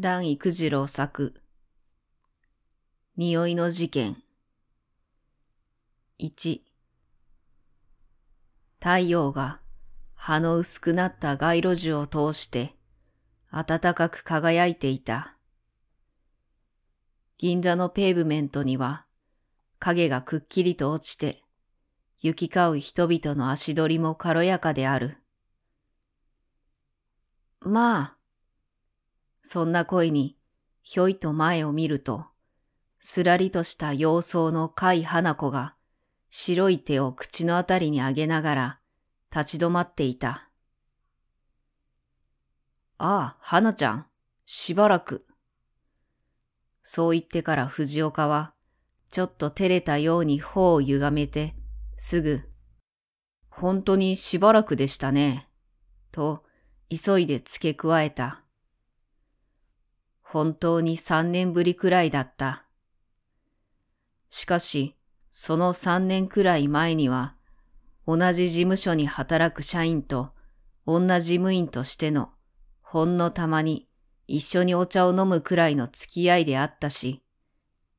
蘭育次郎作。匂いの事件。1。太陽が葉の薄くなった街路樹を通して暖かく輝いていた。銀座のペーブメントには影がくっきりと落ちて行き交う人々の足取りも軽やかである。まあ、そんな声に、ひょいと前を見ると、すらりとした様相の甲斐花子が、白い手を口のあたりに上げながら、立ち止まっていた。ああ、花ちゃん、しばらく。そう言ってから藤岡は、ちょっと照れたように頬を歪めて、すぐ、本当にしばらくでしたね、と、急いで付け加えた。本当に3年ぶりくらいだった。しかし、その3年くらい前には、同じ事務所に働く社員と女事務員としての、ほんのたまに一緒にお茶を飲むくらいの付き合いであったし、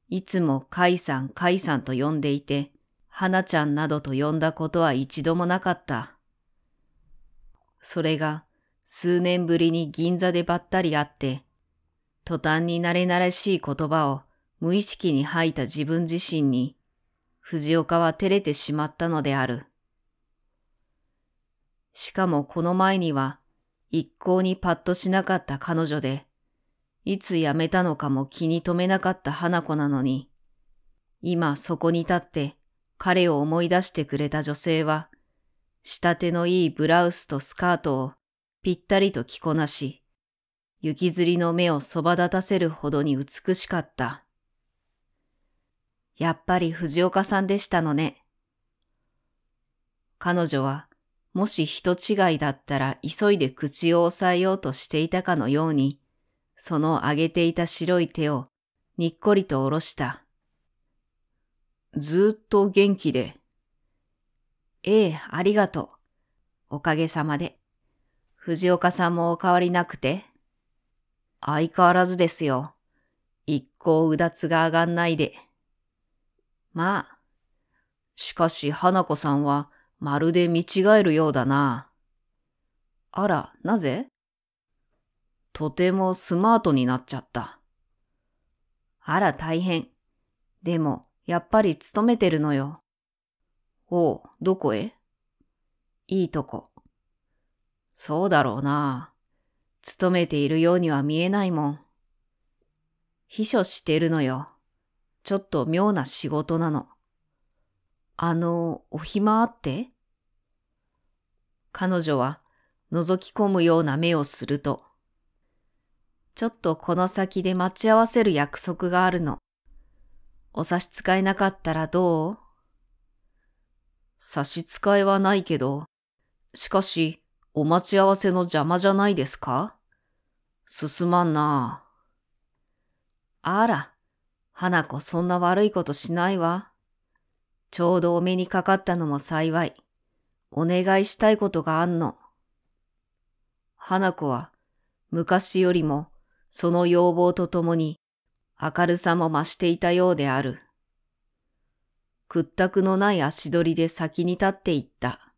いつもカイさんカイさんと呼んでいて、花ちゃんなどと呼んだことは一度もなかった。それが数年ぶりに銀座でばったり会って、途端に慣れ慣れしい言葉を無意識に吐いた自分自身に、藤岡は照れてしまったのである。しかもこの前には、一向にパッとしなかった彼女で、いつ辞めたのかも気に留めなかった花子なのに、今そこに立って彼を思い出してくれた女性は、仕立てのいいブラウスとスカートをぴったりと着こなし、雪吊りの目をそば立たせるほどに美しかった。やっぱり藤岡さんでしたのね。彼女は、もし人違いだったら急いで口を押さえようとしていたかのように、その上げていた白い手をにっこりと下ろした。ずっと元気で。ええ、ありがとう。おかげさまで。藤岡さんもお変わりなくて。相変わらずですよ。一向うだつが上がんないで。まあ。しかし、花子さんは、まるで見違えるようだな。あら、なぜとてもスマートになっちゃった。あら、大変。でも、やっぱり勤めてるのよ。おう、どこへいいとこ。そうだろうな。勤めているようには見えないもん。秘書してるのよ。ちょっと妙な仕事なの。あの、お暇あって彼女は覗き込むような目をすると、ちょっとこの先で待ち合わせる約束があるの。お差し支えなかったらどう差し支えはないけど、しかし、お待ち合わせの邪魔じゃないですか進まんなあ。あら、花子そんな悪いことしないわ。ちょうどお目にかかったのも幸い。お願いしたいことがあんの。花子は昔よりもその要望とともに明るさも増していたようである。屈託のない足取りで先に立っていった。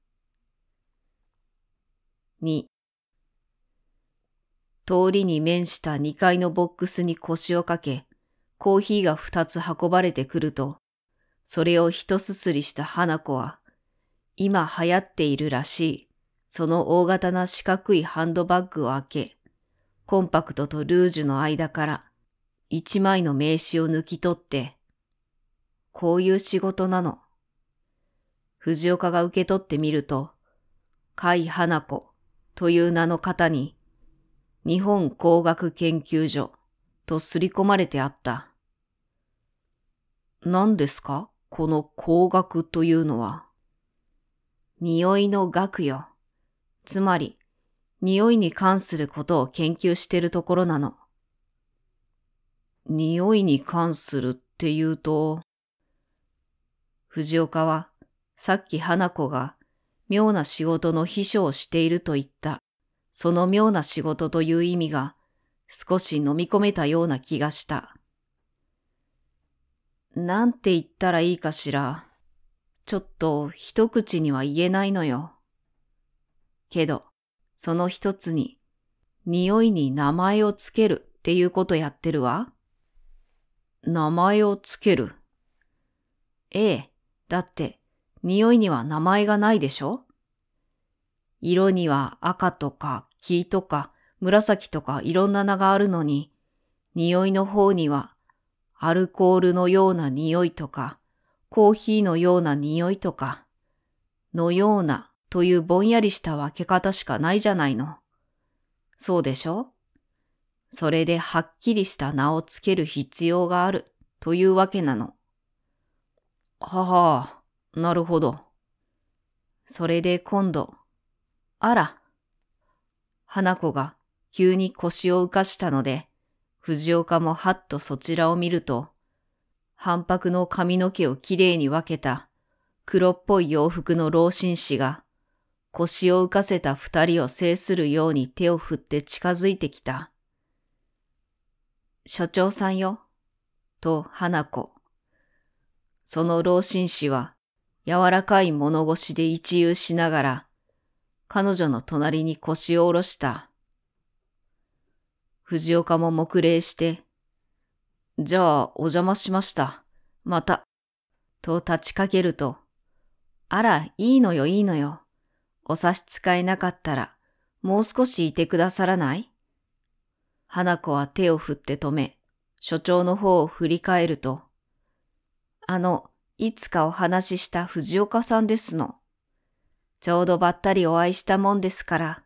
2通りに面した2階のボックスに腰をかけ、コーヒーが2つ運ばれてくると、それを一すすりした花子は、今流行っているらしい、その大型な四角いハンドバッグを開け、コンパクトとルージュの間から一枚の名刺を抜き取って、こういう仕事なの。藤岡が受け取ってみると、甲斐花子という名の方に、日本工学研究所とすり込まれてあった。何ですかこの工学というのは。匂いの学よ。つまり、匂いに関することを研究しているところなの。匂いに関するっていうと、藤岡はさっき花子が妙な仕事の秘書をしていると言った、その妙な仕事という意味が少し飲み込めたような気がした。なんて言ったらいいかしら。ちょっと一口には言えないのよ。けど、その一つに、匂いに名前をつけるっていうことやってるわ。名前をつける。ええ、だって、匂いには名前がないでしょ色には赤とか黄とか紫とかいろんな名があるのに、匂いの方にはアルコールのような匂いとか、コーヒーのような匂いとか、のようなというぼんやりした分け方しかないじゃないの。そうでしょそれではっきりした名をつける必要があるというわけなの。はあ、なるほど。それで今度、あら。花子が急に腰を浮かしたので、藤岡もはっとそちらを見ると、反白の髪の毛をきれいに分けた黒っぽい洋服の老紳士が、腰を浮かせた二人を制するように手を振って近づいてきた。所長さんよ、と花子。その老紳士は柔らかい物腰で一遊しながら、彼女の隣に腰を下ろした。藤岡も黙礼して、じゃあお邪魔しました。また。と立ちかけると、あら、いいのよいいのよ。お差し支えなかったら、もう少しいてくださらない花子は手を振って止め、所長の方を振り返ると、あの、いつかお話しした藤岡さんですの。ちょうどばったりお会いしたもんですから。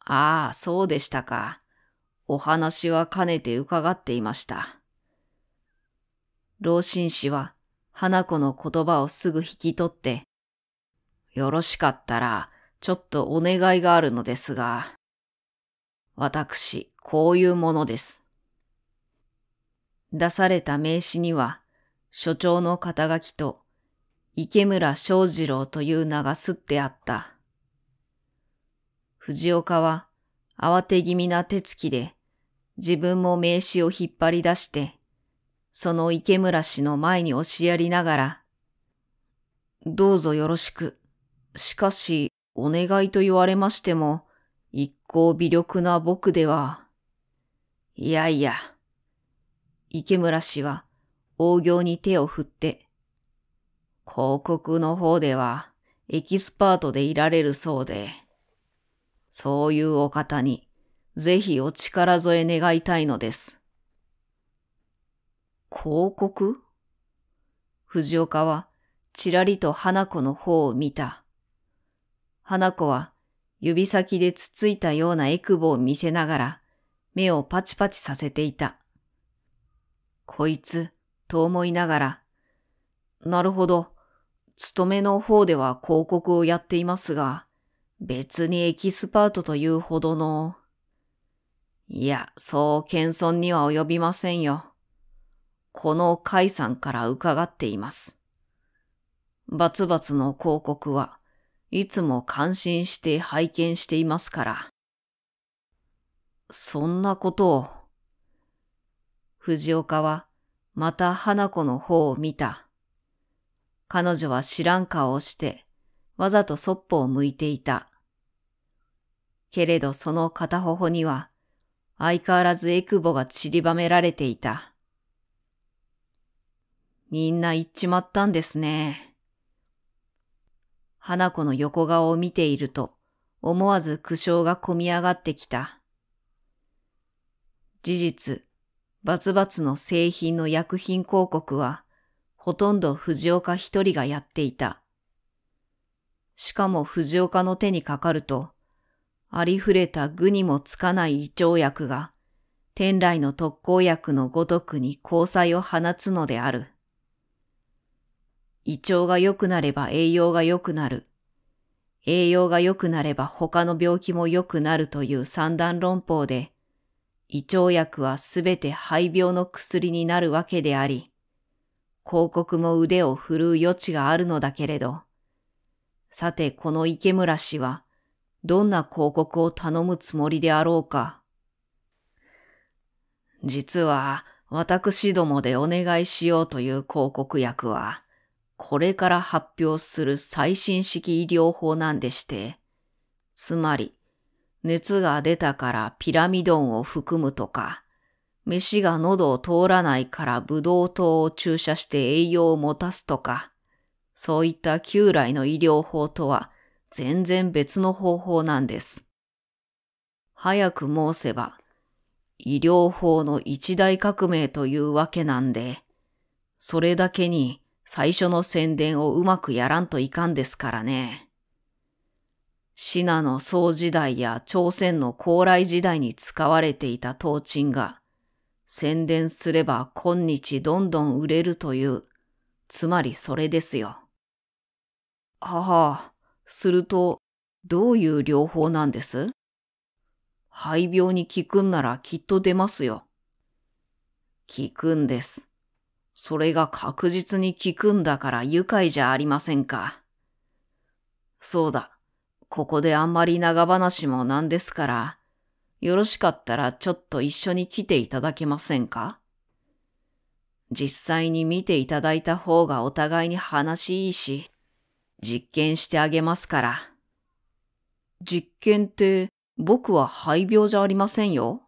ああ、そうでしたか。お話は兼ねて伺っていました。老紳士は花子の言葉をすぐ引き取って、よろしかったら、ちょっとお願いがあるのですが、私、こういうものです。出された名刺には、所長の肩書きと池村正次郎という名がすってあった。藤岡は慌て気味な手つきで自分も名刺を引っ張り出して、その池村氏の前に押しやりながら、どうぞよろしく。しかし、お願いと言われましても、一向微力な僕では。いやいや。池村氏は大行に手を振って、広告の方ではエキスパートでいられるそうで、そういうお方にぜひお力添え願いたいのです。広告藤岡はちらりと花子の方を見た。花子は指先でつついたようなエクボを見せながら目をパチパチさせていた。こいつ、と思いながら、なるほど。勤めの方では広告をやっていますが、別にエキスパートというほどの。いや、そう謙遜には及びませんよ。この甲斐さんから伺っています。バツバツの広告はいつも感心して拝見していますから。そんなことを。藤岡はまた花子の方を見た。彼女は知らん顔をして、わざとそっぽを向いていた。けれどその片頬には、相変わらずエクボが散りばめられていた。みんな行っちまったんですね。花子の横顔を見ていると、思わず苦笑がこみ上がってきた。事実、バツバツの製品の薬品広告は、ほとんど藤岡一人がやっていた。しかも藤岡の手にかかると、ありふれた具にもつかない胃腸薬が、天来の特効薬のごとくに交際を放つのである。胃腸が良くなれば栄養が良くなる。栄養が良くなれば他の病気も良くなるという三段論法で、胃腸薬はすべて肺病の薬になるわけであり、広告も腕を振るう余地があるのだけれど、さてこの池村氏は、どんな広告を頼むつもりであろうか。実は、私どもでお願いしようという広告薬は、これから発表する最新式医療法なんでして、つまり、熱が出たからピラミドンを含むとか、飯が喉を通らないからブドウ糖を注射して栄養を持たすとか、そういった旧来の医療法とは全然別の方法なんです。早く申せば、医療法の一大革命というわけなんで、それだけに最初の宣伝をうまくやらんといかんですからね。シナの宋時代や朝鮮の高麗時代に使われていた当鎮が、宣伝すれば今日どんどん売れるという、つまりそれですよ。はは、すると、どういう療法なんです肺病に効くんならきっと出ますよ。効くんです。それが確実に効くんだから愉快じゃありませんか。そうだ。ここであんまり長話もなんですから、よろしかったらちょっと一緒に来ていただけませんか実際に見ていただいた方がお互いに話いいし、実験してあげますから。実験って僕は肺病じゃありませんよ。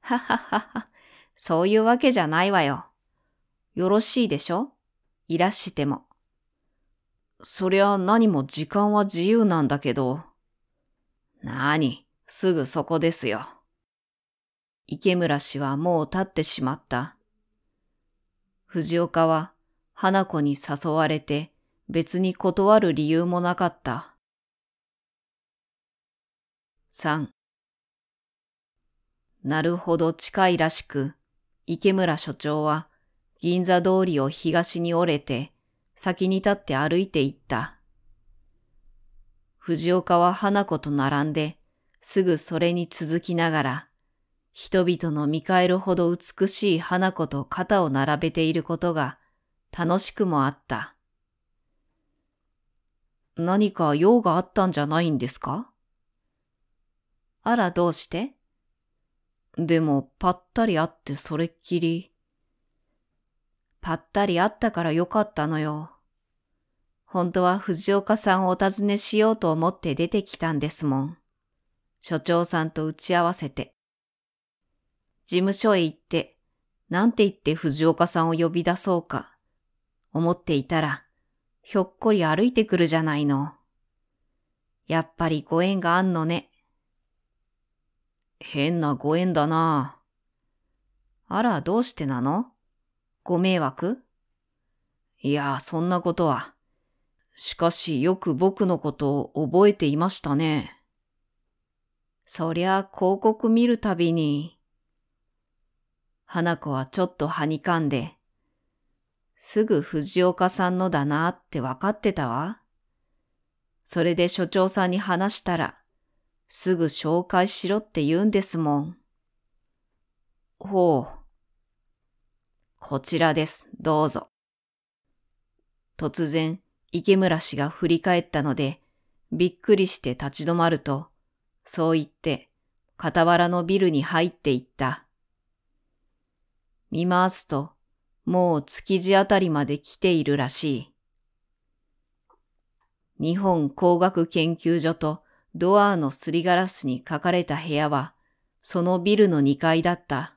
はははは、そういうわけじゃないわよ。よろしいでしょいらしても。そりゃ何も時間は自由なんだけど。なに、すぐそこですよ。池村氏はもう立ってしまった。藤岡は花子に誘われて別に断る理由もなかった。3なるほど近いらしく、池村所長は銀座通りを東に折れて先に立って歩いて行った。藤岡は花子と並んで、すぐそれに続きながら、人々の見返るほど美しい花子と肩を並べていることが楽しくもあった。何か用があったんじゃないんですかあらどうしてでもぱったり会ってそれっきり。ぱったり会ったからよかったのよ。本当は藤岡さんをお尋ねしようと思って出てきたんですもん。所長さんと打ち合わせて。事務所へ行って、なんて言って藤岡さんを呼び出そうか、思っていたら、ひょっこり歩いてくるじゃないの。やっぱりご縁があんのね。変なご縁だなあ。あら、どうしてなのご迷惑いや、そんなことは。しかしよく僕のことを覚えていましたね。そりゃ広告見るたびに。花子はちょっとはにかんで、すぐ藤岡さんのだなってわかってたわ。それで所長さんに話したら、すぐ紹介しろって言うんですもん。ほう。こちらです。どうぞ。突然、池村氏が振り返ったので、びっくりして立ち止まると、そう言って、傍らのビルに入っていった。見回すと、もう築地あたりまで来ているらしい。日本工学研究所とドアのすりガラスに書かれた部屋は、そのビルの2階だった。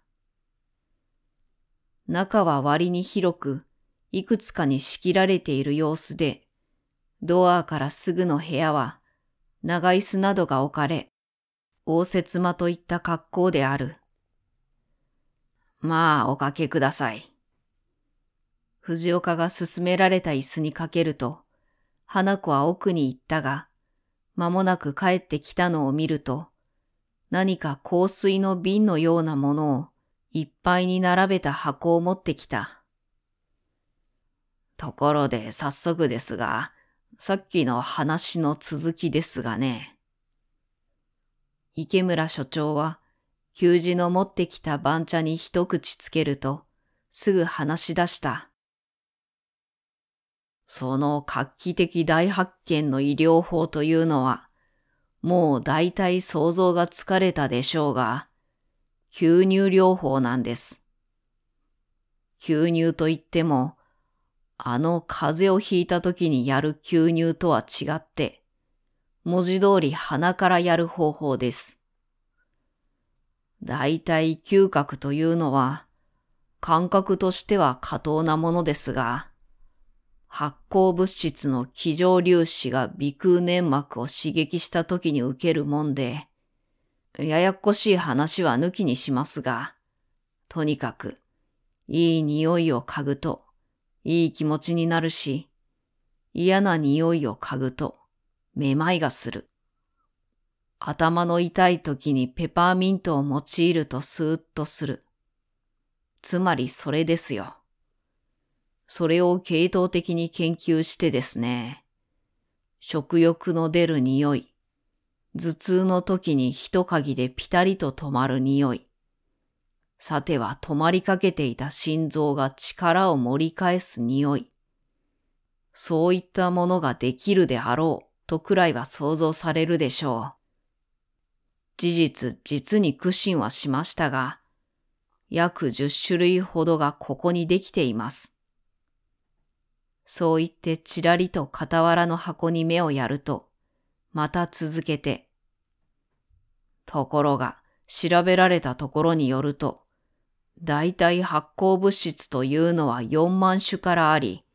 中は割に広く、いくつかに仕切られている様子で、ドアからすぐの部屋は、長椅子などが置かれ、応接間といった格好である。まあ、おかけください。藤岡が勧められた椅子にかけると、花子は奥に行ったが、間もなく帰ってきたのを見ると、何か香水の瓶のようなものをいっぱいに並べた箱を持ってきた。ところで早速ですが、さっきの話の続きですがね。池村所長は、給仕の持ってきた番茶に一口つけると、すぐ話し出した。その画期的大発見の医療法というのは、もう大体想像がつかれたでしょうが、吸入療法なんです。吸入といっても、あの風邪をひいた時にやる吸入とは違って、文字通り鼻からやる方法です。大体嗅覚というのは、感覚としては過当なものですが、発光物質の気状粒子が鼻腔粘膜を刺激した時に受けるもんで、ややこしい話は抜きにしますが、とにかく、いい匂いを嗅ぐと、いい気持ちになるし、嫌な匂いを嗅ぐと、めまいがする。頭の痛い時にペパーミントを用いるとスーッとする。つまりそれですよ。それを系統的に研究してですね、食欲の出る匂い、頭痛の時に一鍵でピタリと止まる匂い。さては止まりかけていた心臓が力を盛り返す匂い。そういったものができるであろうとくらいは想像されるでしょう。事実、実に苦心はしましたが、約十種類ほどがここにできています。そう言ってちらりと傍らの箱に目をやると、また続けて。ところが、調べられたところによると、大体発光物質というのは4万種からあり、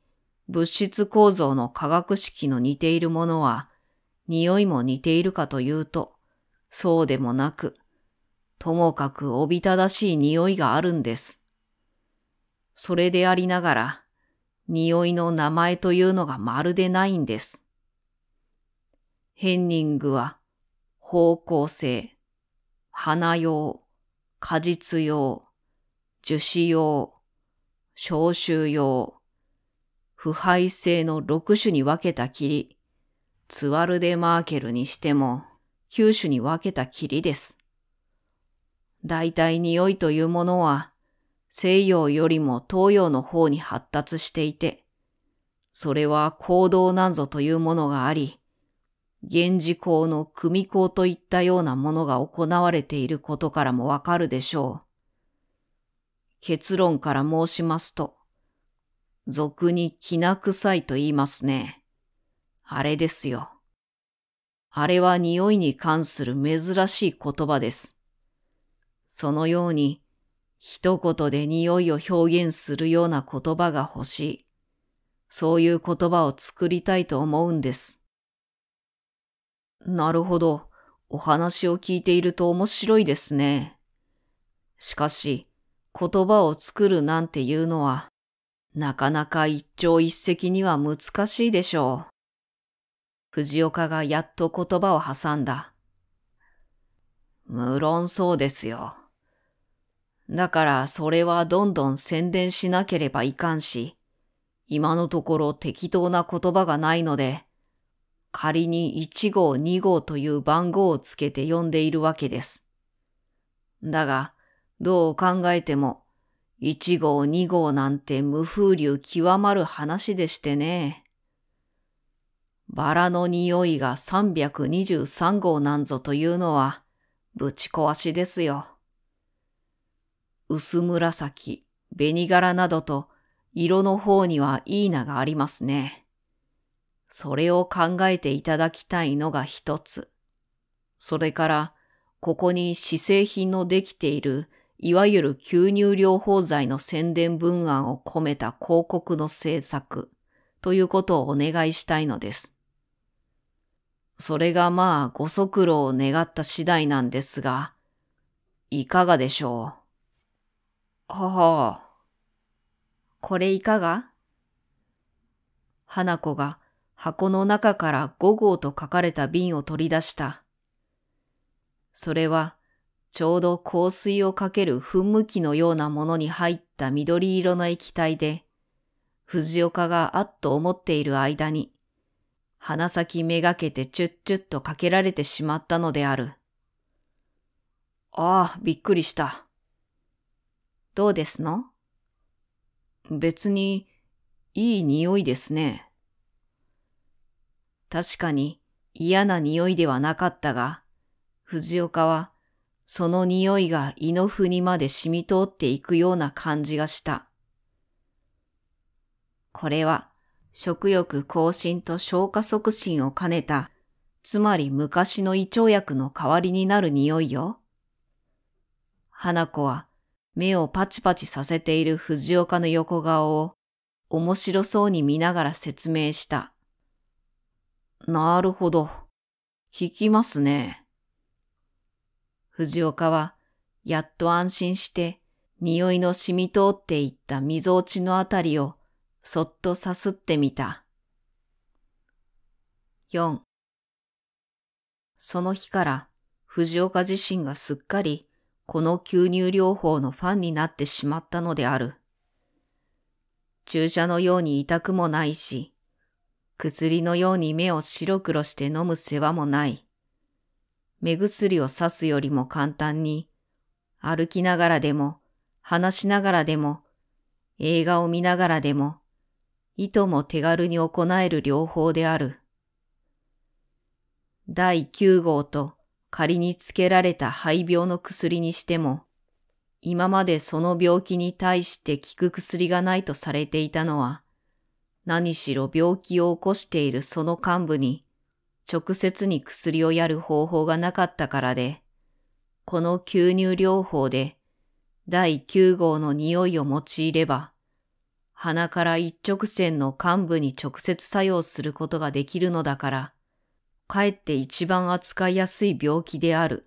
物質構造の化学式の似ているものは、匂いも似ているかというと、そうでもなく、ともかくおびただしい匂いがあるんです。それでありながら、匂いの名前というのがまるでないんです。ヘンニングは、方向性、花用、果実用、樹脂用、消臭用、腐敗性の6種に分けたきり、ツワルデ・マーケルにしても9種に分けたきりです。大体匂いというものは西洋よりも東洋の方に発達していて、それは行動なんぞというものがあり、源氏公の組公といったようなものが行われていることからもわかるでしょう。結論から申しますと、俗に気な臭いと言いますね。あれですよ。あれは匂いに関する珍しい言葉です。そのように、一言で匂いを表現するような言葉が欲しい。そういう言葉を作りたいと思うんです。なるほど。お話を聞いていると面白いですね。しかし、言葉を作るなんていうのは、なかなか一朝一夕には難しいでしょう。藤岡がやっと言葉を挟んだ。無論そうですよ。だからそれはどんどん宣伝しなければいかんし、今のところ適当な言葉がないので、仮に1号2号という番号をつけて呼んでいるわけです。だが、どう考えても、1号2号なんて無風流極まる話でしてね。バラの匂いが323号なんぞというのは、ぶち壊しですよ。薄紫、紅柄などと、色の方にはいい名がありますね。それを考えていただきたいのが一つ。それから、ここに資製品のできている、いわゆる吸入療法剤の宣伝文案を込めた広告の制作ということをお願いしたいのです。それがまあご足労を願った次第なんですが、いかがでしょう。ははこれいかが花子が箱の中から5号と書かれた瓶を取り出した。それは、ちょうど香水をかける噴霧器のようなものに入った緑色の液体で、藤岡があっと思っている間に、鼻先めがけてチュッチュッとかけられてしまったのである。ああ、びっくりした。どうですの別に、いい匂いですね。確かに嫌な匂いではなかったが、藤岡はその匂いが胃の腑にまで染み通っていくような感じがした。これは食欲更新と消化促進を兼ねた、つまり昔の胃腸薬の代わりになる匂いよ。花子は目をパチパチさせている藤岡の横顔を面白そうに見ながら説明した。なるほど。聞きますね。藤岡は、やっと安心して、匂いの染み通っていった溝落ちのあたりを、そっとさすってみた。4その日から藤岡自身がすっかりこの吸入療法のファンになってしまったのである。注射のように痛くもないし、薬のように目を白黒して飲む世話もない。目薬をさすよりも簡単に、歩きながらでも、話しながらでも、映画を見ながらでも、いとも手軽に行える療法である。第9号と仮につけられた肺病の薬にしても、今までその病気に対して効く薬がないとされていたのは、何しろ病気を起こしているその幹部に直接に薬をやる方法がなかったからで、この吸入療法で第9号の匂いを用いれば、鼻から一直線の幹部に直接作用することができるのだから、かえって一番扱いやすい病気である、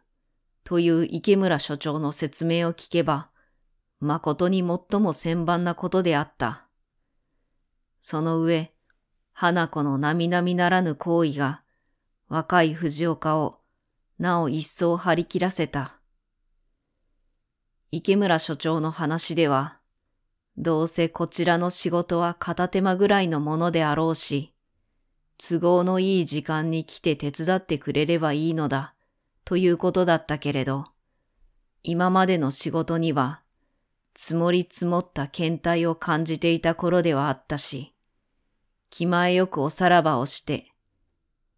という池村所長の説明を聞けば、誠に最も先般なことであった。その上、花子の並々ならぬ行為が、若い藤岡を、なお一層張り切らせた。池村所長の話では、どうせこちらの仕事は片手間ぐらいのものであろうし、都合のいい時間に来て手伝ってくれればいいのだ、ということだったけれど、今までの仕事には積もり積もった倦怠を感じていた頃ではあったし、気前よくおさらばをして、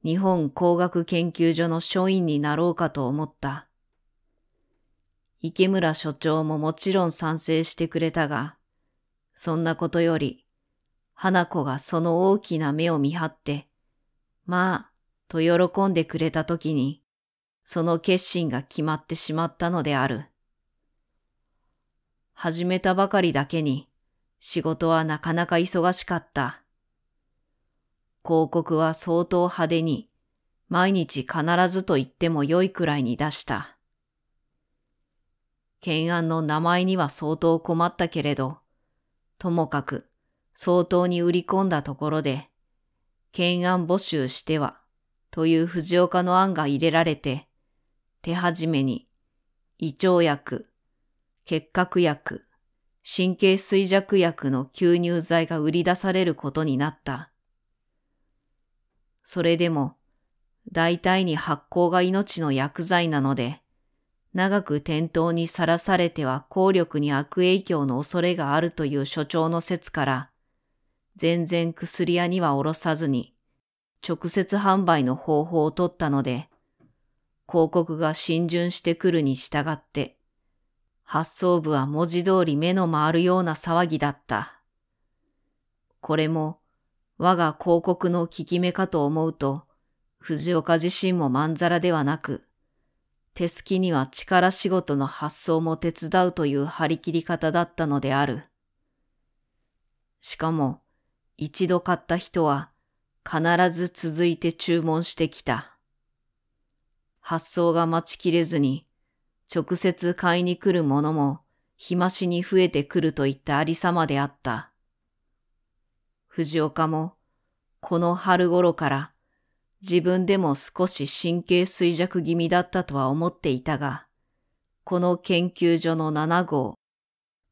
日本工学研究所の所員になろうかと思った。池村所長ももちろん賛成してくれたが、そんなことより、花子がその大きな目を見張って、まあ、と喜んでくれた時に、その決心が決まってしまったのである。始めたばかりだけに、仕事はなかなか忙しかった。広告は相当派手に、毎日必ずと言っても良いくらいに出した。懸案の名前には相当困ったけれど、ともかく相当に売り込んだところで、懸案募集しては、という藤岡の案が入れられて、手始めに、胃腸薬、結核薬、神経衰弱薬の吸入剤が売り出されることになった。それでも、大体に発酵が命の薬剤なので、長く店頭にさらされては効力に悪影響の恐れがあるという所長の説から、全然薬屋にはおろさずに、直接販売の方法を取ったので、広告が浸潤してくるに従って、発想部は文字通り目の回るような騒ぎだった。これも我が広告の効き目かと思うと、藤岡自身もまんざらではなく、手すきには力仕事の発想も手伝うという張り切り方だったのである。しかも、一度買った人は必ず続いて注文してきた。発想が待ちきれずに直接買いに来る者も、日増しに増えてくるといったありさまであった。藤岡も、この春頃から、自分でも少し神経衰弱気味だったとは思っていたが、この研究所の7号、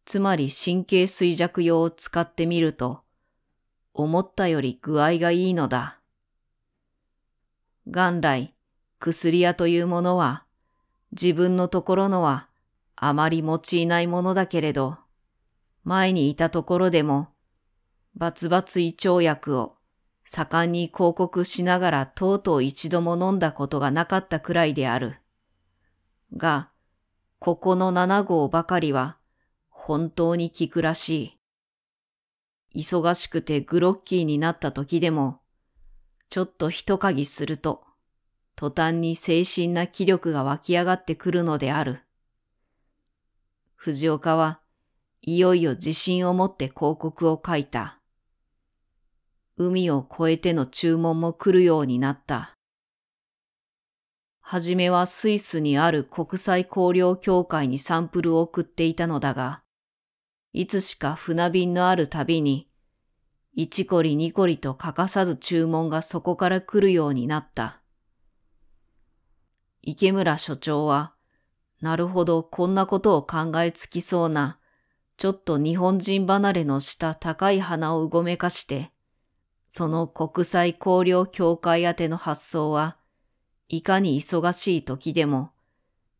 つまり神経衰弱用を使ってみると、思ったより具合がいいのだ。元来、薬屋というものは、自分のところのはあまり用いないものだけれど、前にいたところでも、バツバツ胃腸薬を盛んに広告しながらとうとう一度も飲んだことがなかったくらいである。が、ここの七号ばかりは本当に効くらしい。忙しくてグロッキーになった時でも、ちょっと人嗅ぎすると、途端に精神な気力が湧き上がってくるのである。藤岡はいよいよ自信を持って広告を書いた。海を越えての注文も来るようになった。はじめはスイスにある国際交流協会にサンプルを送っていたのだが、いつしか船便のあるたびに、一こり二こりと欠かさず注文がそこから来るようになった。池村所長は、なるほどこんなことを考えつきそうな、ちょっと日本人離れのした高い鼻をうごめかして、その国際交流協会宛ての発想は、いかに忙しい時でも、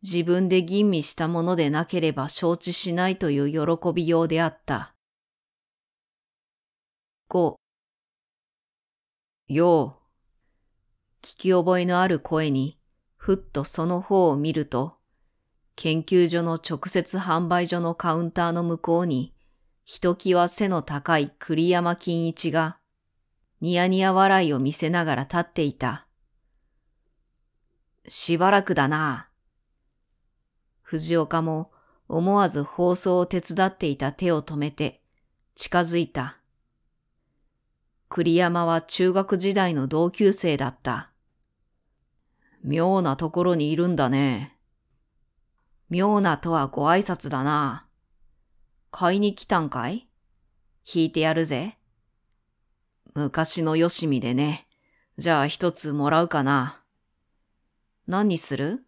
自分で吟味したものでなければ承知しないという喜びようであった。五。よう。聞き覚えのある声に、ふっとその方を見ると、研究所の直接販売所のカウンターの向こうに、ひときわ背の高い栗山金一が、ニヤニヤ笑いを見せながら立っていた。しばらくだな。藤岡も思わず放送を手伝っていた手を止めて近づいた。栗山は中学時代の同級生だった。妙なところにいるんだね。妙なとはご挨拶だな。買いに来たんかい引いてやるぜ。昔のよしみでね。じゃあ一つもらうかな。何にする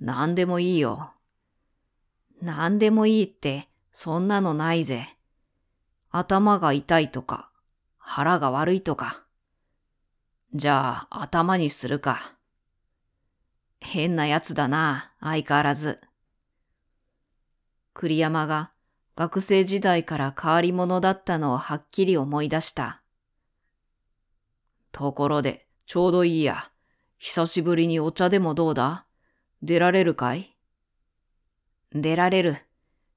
何でもいいよ。何でもいいって、そんなのないぜ。頭が痛いとか、腹が悪いとか。じゃあ頭にするか。変な奴だな、相変わらず。栗山が学生時代から変わり者だったのをはっきり思い出した。ところで、ちょうどいいや。久しぶりにお茶でもどうだ出られるかい出られる。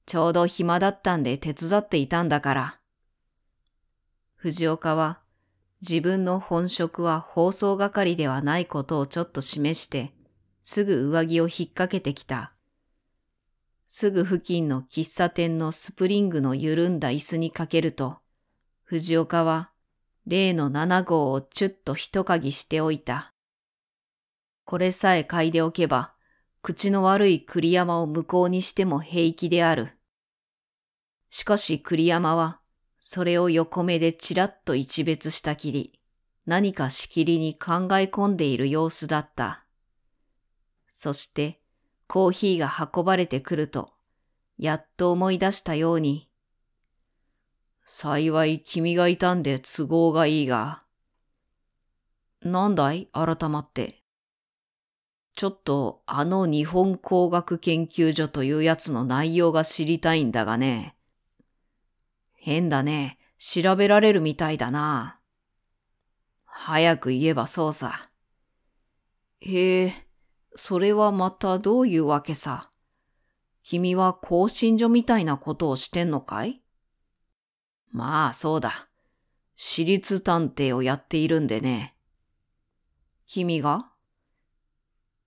ちょうど暇だったんで手伝っていたんだから。藤岡は自分の本職は放送係ではないことをちょっと示して、すぐ上着を引っ掛けてきた。すぐ付近の喫茶店のスプリングの緩んだ椅子にかけると、藤岡は例の7号をちゅっと一鍵しておいた。これさえ嗅いでおけば、口の悪い栗山を無効にしても平気である。しかし栗山は、それを横目でちらっと一別したきり、何かしきりに考え込んでいる様子だった。そしてコーヒーが運ばれてくると、やっと思い出したように、幸い君がいたんで都合がいいが。なんだい改まって。ちょっとあの日本工学研究所というやつの内容が知りたいんだがね。変だね。調べられるみたいだな。早く言えばそうさ。へえ。それはまたどういうわけさ。君は更新所みたいなことをしてんのかいまあそうだ。私立探偵をやっているんでね。君が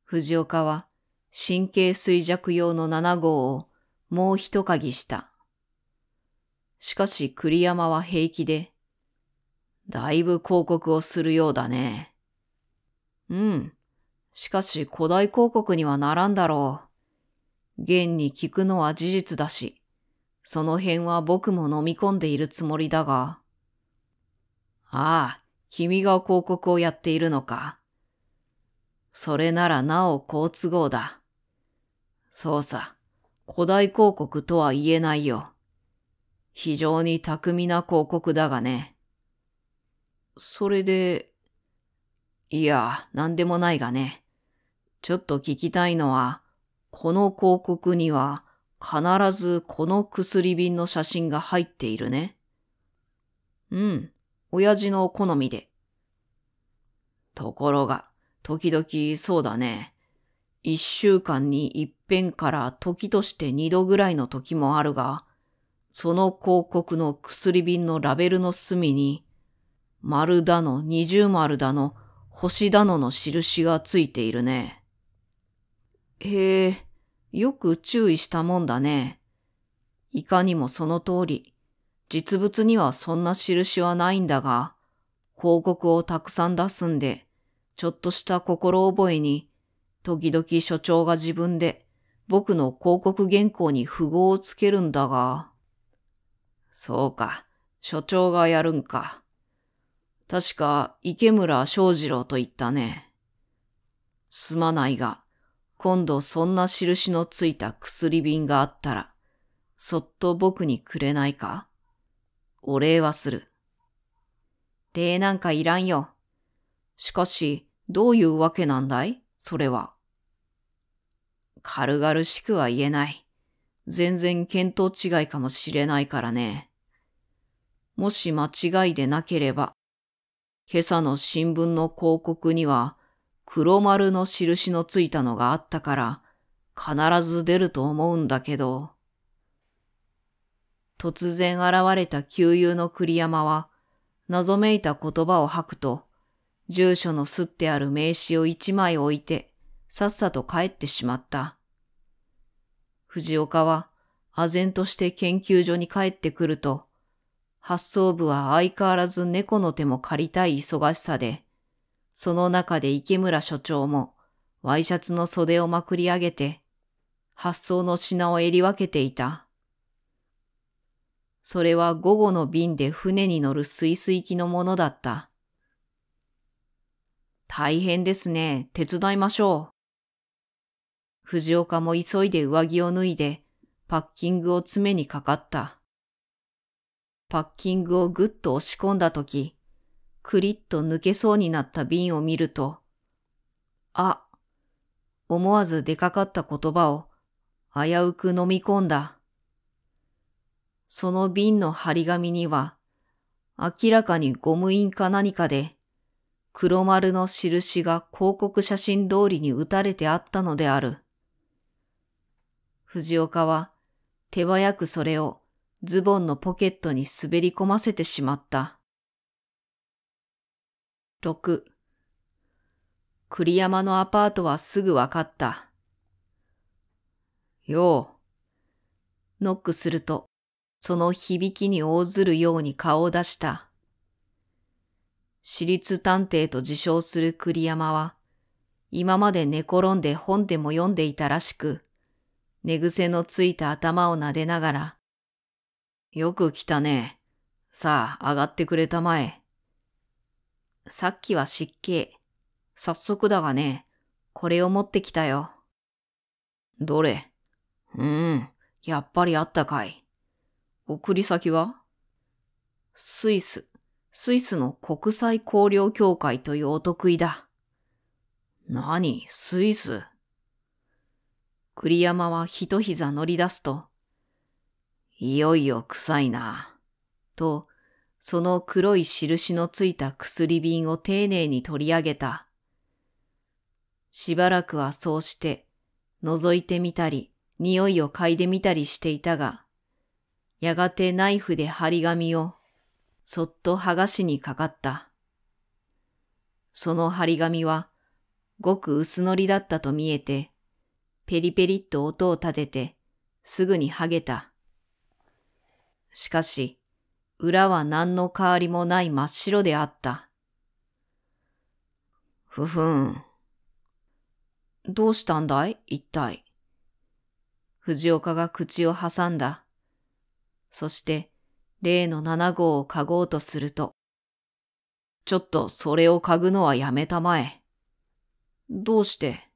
藤岡は神経衰弱用の7号をもう一鍵ぎした。しかし栗山は平気で、だいぶ広告をするようだね。うん。しかし古代広告にはならんだろう。現に聞くのは事実だし、その辺は僕も飲み込んでいるつもりだが。ああ、君が広告をやっているのか。それならなお好都合だ。そうさ、古代広告とは言えないよ。非常に巧みな広告だがね。それで、いや、なんでもないがね。ちょっと聞きたいのは、この広告には必ずこの薬瓶の写真が入っているね。うん、親父の好みで。ところが、時々そうだね。一週間に一遍から時として二度ぐらいの時もあるが、その広告の薬瓶のラベルの隅に、丸だの二重丸だの星だのの印がついているね。へえ、よく注意したもんだね。いかにもその通り、実物にはそんな印はないんだが、広告をたくさん出すんで、ちょっとした心覚えに、時々所長が自分で僕の広告原稿に符号をつけるんだが。そうか、所長がやるんか。確か池村昌次郎と言ったね。すまないが、今度そんな印のついた薬瓶があったら、そっと僕にくれないかお礼はする。礼なんかいらんよ。しかし、どういうわけなんだいそれは。軽々しくは言えない。全然見当違いかもしれないからね。もし間違いでなければ、今朝の新聞の広告には黒丸の印のついたのがあったから、必ず出ると思うんだけど。突然現れた旧友の栗山は、謎めいた言葉を吐くと、住所のすってある名刺を一枚置いて、さっさと帰ってしまった。藤岡は、唖然として研究所に帰ってくると、発送部は相変わらず猫の手も借りたい忙しさで、その中で池村所長も、ワイシャツの袖をまくり上げて、発想の品を襟分けていた。それは午後の便で船に乗るスイス行きのものだった。大変ですね。手伝いましょう。藤岡も急いで上着を脱いで、パッキングを詰めにかかった。パッキングをぐっと押し込んだとき、くりっと抜けそうになった瓶を見ると、あ、思わず出かかった言葉を危うく飲み込んだ。その瓶の張り紙には、明らかにゴム印か何かで、黒丸の印が広告写真通りに打たれてあったのである。藤岡は手早くそれをズボンのポケットに滑り込ませてしまった。6栗山のアパートはすぐわかった。よう。ノックすると、その響きに応ずるように顔を出した。私立探偵と自称する栗山は、今まで寝転んで本でも読んでいたらしく、寝癖のついた頭を撫でながら、よく来たね。さあ、上がってくれたまえ。さっきは失敬。早速だがね、これを持ってきたよ。どれうん、やっぱりあったかい。送り先はスイス、スイスの国際交流協会というお得意だ。何、スイス栗山は一膝乗り出すと、いよいよ臭いな、とその黒い印のついた薬瓶を丁寧に取り上げた。しばらくはそうして、覗いてみたり、匂いを嗅いでみたりしていたが、やがてナイフで張り紙をそっと剥がしにかかった。その張り紙はごく薄のりだったと見えて、ペリペリっと音を立ててすぐに剥げた。しかし、裏は何の変わりもない真っ白であった。ふふん。どうしたんだい一体。藤岡が口を挟んだ。そして、例の7号を嗅ごうとすると、ちょっとそれを嗅ぐのはやめたまえ。どうして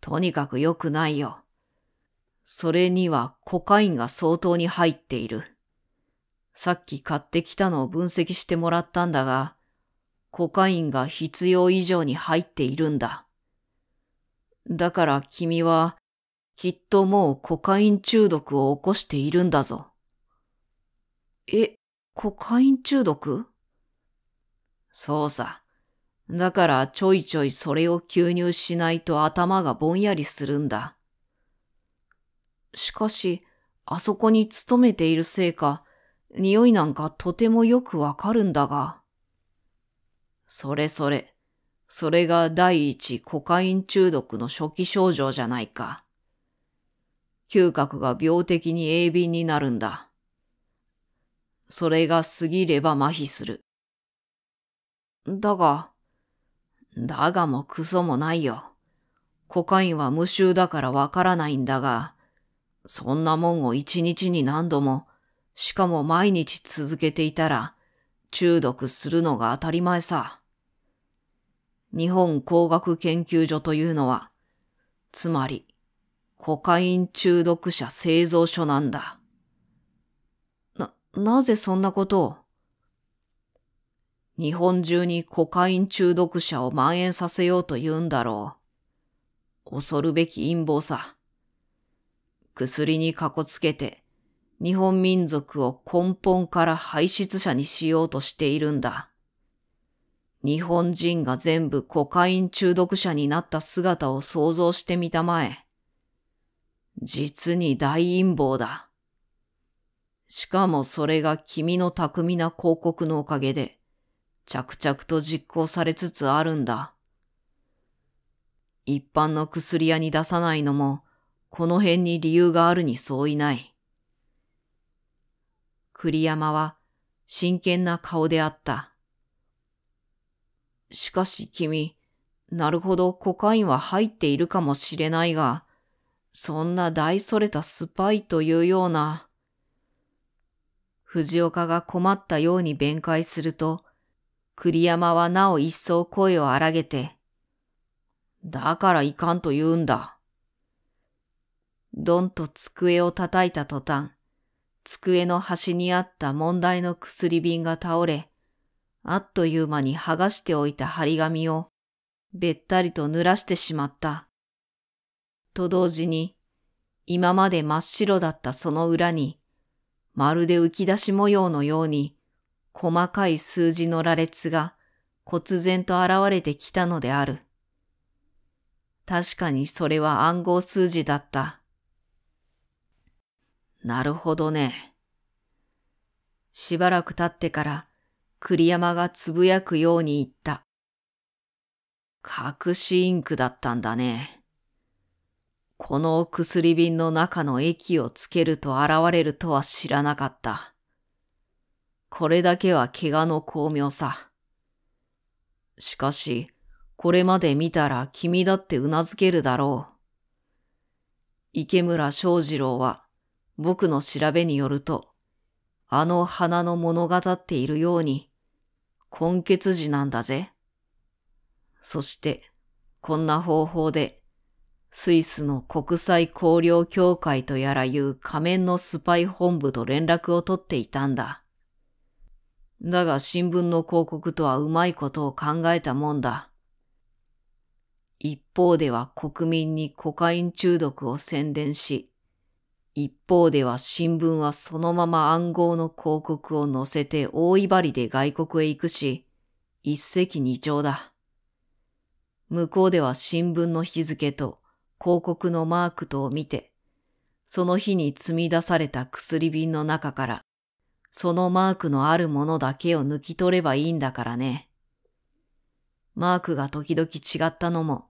とにかく良くないよ。それにはコカインが相当に入っている。さっき買ってきたのを分析してもらったんだが、コカインが必要以上に入っているんだ。だから君は、きっともうコカイン中毒を起こしているんだぞ。え、コカイン中毒そうさ。だからちょいちょいそれを吸入しないと頭がぼんやりするんだ。しかし、あそこに勤めているせいか、匂いなんかとてもよくわかるんだが。それそれ、それが第一コカイン中毒の初期症状じゃないか。嗅覚が病的に鋭敏になるんだ。それが過ぎれば麻痺する。だが、だがもクソもないよ。コカインは無臭だからわからないんだが、そんなもんを一日に何度もしかも毎日続けていたら中毒するのが当たり前さ。日本工学研究所というのは、つまりコカイン中毒者製造所なんだ。な、なぜそんなことを日本中にコカイン中毒者を蔓延させようと言うんだろう。恐るべき陰謀さ。薬にかこつけて日本民族を根本から排出者にしようとしているんだ。日本人が全部コカイン中毒者になった姿を想像してみたまえ。実に大陰謀だ。しかもそれが君の巧みな広告のおかげで、着々と実行されつつあるんだ。一般の薬屋に出さないのも、この辺に理由があるに相違ない。栗山は真剣な顔であった。しかし君、なるほどコカインは入っているかもしれないが、そんな大それたスパイというような。藤岡が困ったように弁解すると、栗山はなお一層声を荒げて、だからいかんと言うんだ。どんと机を叩いた途端、机の端にあった問題の薬瓶が倒れ、あっという間に剥がしておいた張り紙をべったりと濡らしてしまった。と同時に、今まで真っ白だったその裏に、まるで浮き出し模様のように、細かい数字の羅列が忽然と現れてきたのである。確かにそれは暗号数字だった。なるほどね。しばらく経ってから栗山がつぶやくように言った。隠しインクだったんだね。この薬瓶の中の液をつけると現れるとは知らなかった。これだけは怪我の巧妙さ。しかし、これまで見たら君だって頷けるだろう。池村昌次郎は僕の調べによると、あの花の物語っているように、根血児なんだぜ。そして、こんな方法で、スイスの国際交流協会とやらいう仮面のスパイ本部と連絡を取っていたんだ。だが新聞の広告とはうまいことを考えたもんだ。一方では国民にコカイン中毒を宣伝し、一方では新聞はそのまま暗号の広告を載せて大威張りで外国へ行くし、一石二鳥だ。向こうでは新聞の日付と広告のマークとを見て、その日に積み出された薬瓶の中から、そのマークのあるものだけを抜き取ればいいんだからね。マークが時々違ったのも、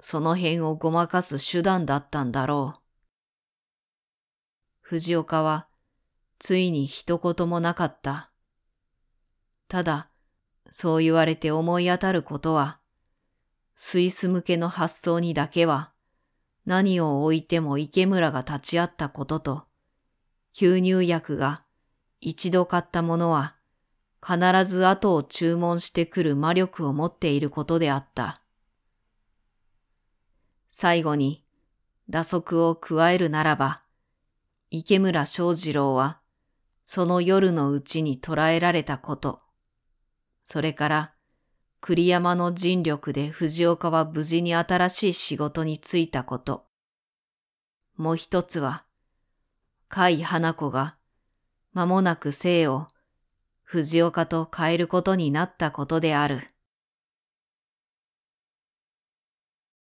その辺をごまかす手段だったんだろう。藤岡は、ついに一言もなかった。ただ、そう言われて思い当たることは、スイス向けの発想にだけは、何を置いても池村が立ち会ったことと、吸入薬が一度買ったものは、必ず後を注文してくる魔力を持っていることであった。最後に、打足を加えるならば、池村正二郎は、その夜のうちに捕らえられたこと、それから栗山の尽力で藤岡は無事に新しい仕事に就いたこと、もう一つは、甲斐花子が間もなく生を藤岡と変えることになったことである。